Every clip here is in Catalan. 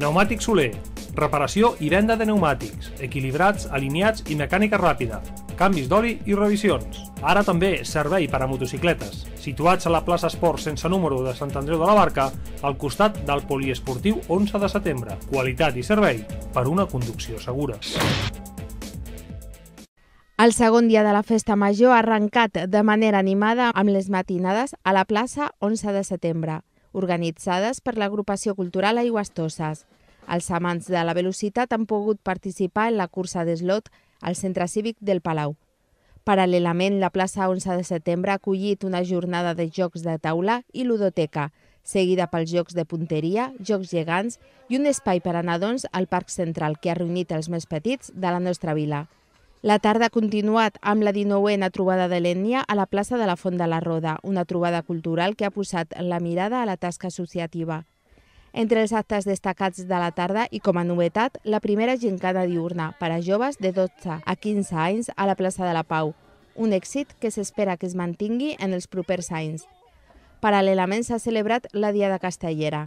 Pneumàtic Soler. Reparació i venda de pneumàtics, equilibrats, alineats i mecànica ràpida, canvis d'oli i revisions. Ara també servei per a motocicletes, situats a la plaça Esport sense número de Sant Andreu de la Barca, al costat del poliesportiu 11 de setembre. Qualitat i servei per una conducció segura. El segon dia de la Festa Major ha arrencat de manera animada amb les matinades a la plaça 11 de setembre organitzades per l'agrupació cultural Aigües Tosses. Els amants de la velocitat han pogut participar en la cursa d'eslot al Centre Cívic del Palau. Paral·lelament, la plaça 11 de setembre ha acollit una jornada de jocs de taula i ludoteca, seguida pels jocs de punteria, jocs gegants i un espai per a nadons al Parc Central que ha reunit els més petits de la nostra vila. La tarda ha continuat amb la 19a trobada de l'ètnia a la plaça de la Font de la Roda, una trobada cultural que ha posat la mirada a la tasca associativa. Entre els actes destacats de la tarda i com a novetat, la primera gincana diurna per a joves de 12 a 15 anys a la plaça de la Pau, un èxit que s'espera que es mantingui en els propers anys. Paral·lelament s'ha celebrat la Diada Castellera.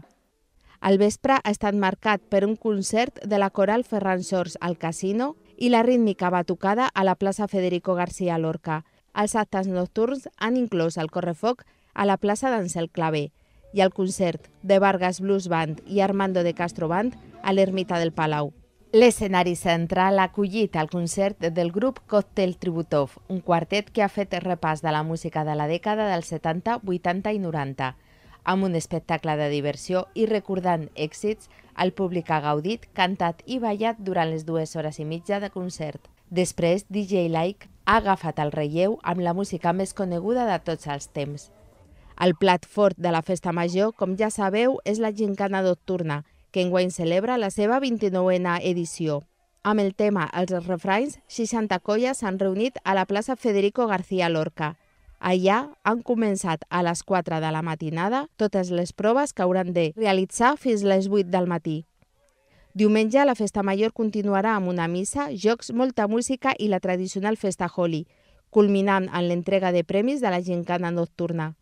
El vespre ha estat marcat per un concert de la coral Ferran Sors al casino, i la rítmica batucada a la plaça Federico García Lorca. Els actes nocturns han inclòs el correfoc a la plaça d'Ancel Clavé i el concert de Vargas Blues Band i Armando de Castro Band a l'Ermita del Palau. L'escenari central ha acollit el concert del grup Cocktail Tributov, un quartet que ha fet repàs de la música de la dècada dels 70, 80 i 90 amb un espectacle de diversió i recordant èxits, el públic ha gaudit, cantat i ballat durant les dues hores i mitja de concert. Després, DJ Like ha agafat el relleu amb la música més coneguda de tots els temps. El plat fort de la festa major, com ja sabeu, és la gincana nocturna, que enguany celebra la seva 29a edició. Amb el tema Els refrains, 60 colles s'han reunit a la plaça Federico García Lorca – Allà han començat a les 4 de la matinada totes les proves que hauran de realitzar fins les 8 del matí. Diumenge la Festa Major continuarà amb una missa, jocs, molta música i la tradicional Festa Holi, culminant en l'entrega de premis de la gincana nocturna.